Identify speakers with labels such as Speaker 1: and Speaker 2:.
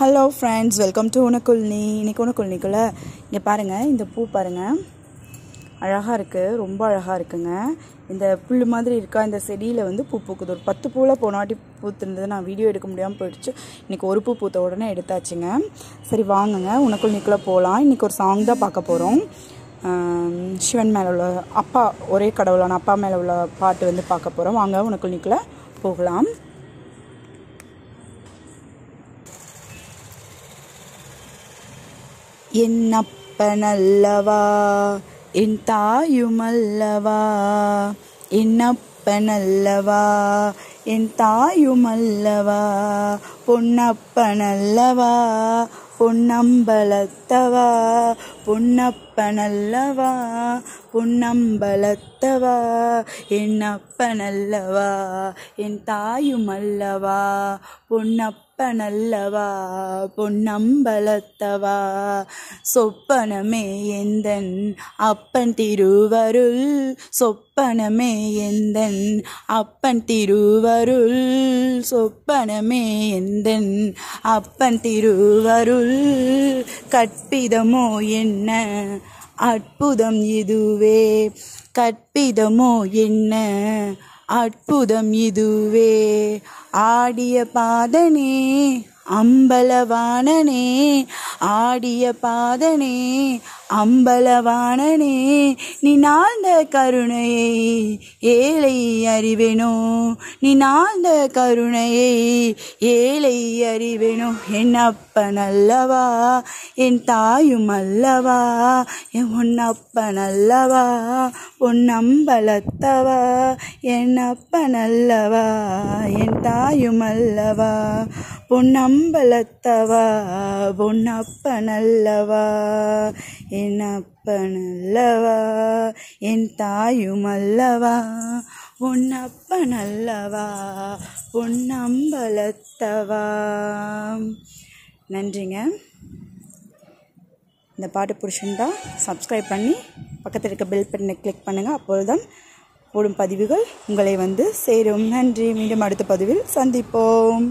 Speaker 1: hello friends welcome to உனக்குள்னி இன்றைக்கி உனக்குள்னிக்குள்ள இங்கே பாருங்கள் இந்த பூ பாருங்கள் அழகாக இருக்குது ரொம்ப அழகாக இருக்குங்க இந்த புல் மாதிரி இருக்கா இந்த செடியில் வந்து பூ பூக்குது ஒரு பத்து பூவில் போனாட்டி பூத்துருந்தது நான் வீடியோ எடுக்க முடியாமல் போயிடுச்சு இன்றைக்கி ஒரு பூ பூத்த உடனே எடுத்தாச்சுங்க சரி வாங்குங்க உனக்குள் போகலாம் இன்றைக்கி ஒரு சாங் தான் பார்க்க போகிறோம் சிவன் மேலே உள்ள அப்பா ஒரே கடவுளான அப்பா மேலே உள்ள பாட்டு வந்து பார்க்க போகிறோம் வாங்க உனக்குள் போகலாம் என் എൻ തായുമല്ലവാ എന്നപ്പനല്ലവാ എൻ തായുമല്ലവാ പൊന്നപ്പനല്ലവാ பொன்னம்பலத்தவா பொன்னப்பனல்லவா பொன்னம்பலத்தவா என் அப்பனல்லவா என் தாயுமல்லவா பொன்னப்ப அப்பனல்லவா பொன்னம்பலத்தவா சொப்பனமே எந்தன் அப்பன் திருவருள் சொப்பனமே எந்தன் அப்பன் திருவருள் சொப்பனமே எந்தன் அப்பன் திருவருள் கற்பிதமோ என்ன அற்புதம் இதுவே கற்பிதமோ என்ன அற்புதம் இதுவே ஆடிய பாதனே அம்பலவானனே ஆடிய பாதனே அம்பலவாணனே நீ நாழ்ந்த கருணையை ஏழை அறிவேனோ நீ நாழ்ந்த கருணையை ஏழை அறிவேனோ என் அப்பன் அல்லவா என் தாயும் அல்லவா என் உன்னப்பன் அல்லவா பொன்னம்பலத்தவா என் அப்பன் நல்லவா என் தாயும் அல்லவா பொன்னம்பலத்தவா பொன்னப்ப நல்லவா என் அப்ப நல்லவா என் தாயும் அல்லவா பொன்னப்ப நல்லவா பொன்னம்பலத்தவா நன்றிங்க இந்த பாட்டு பிடிச்சிருந்தா சப்ஸ்கிரைப் பண்ணி பக்கத்தில் இருக்க பெல் பட்டனை கிளிக் பண்ணுங்கள் அப்பொழுதுதான் போடும் பதிவுகள் உங்களை வந்து சேரும் நன்றி மீண்டும் அடுத்த பதிவில் சந்திப்போம்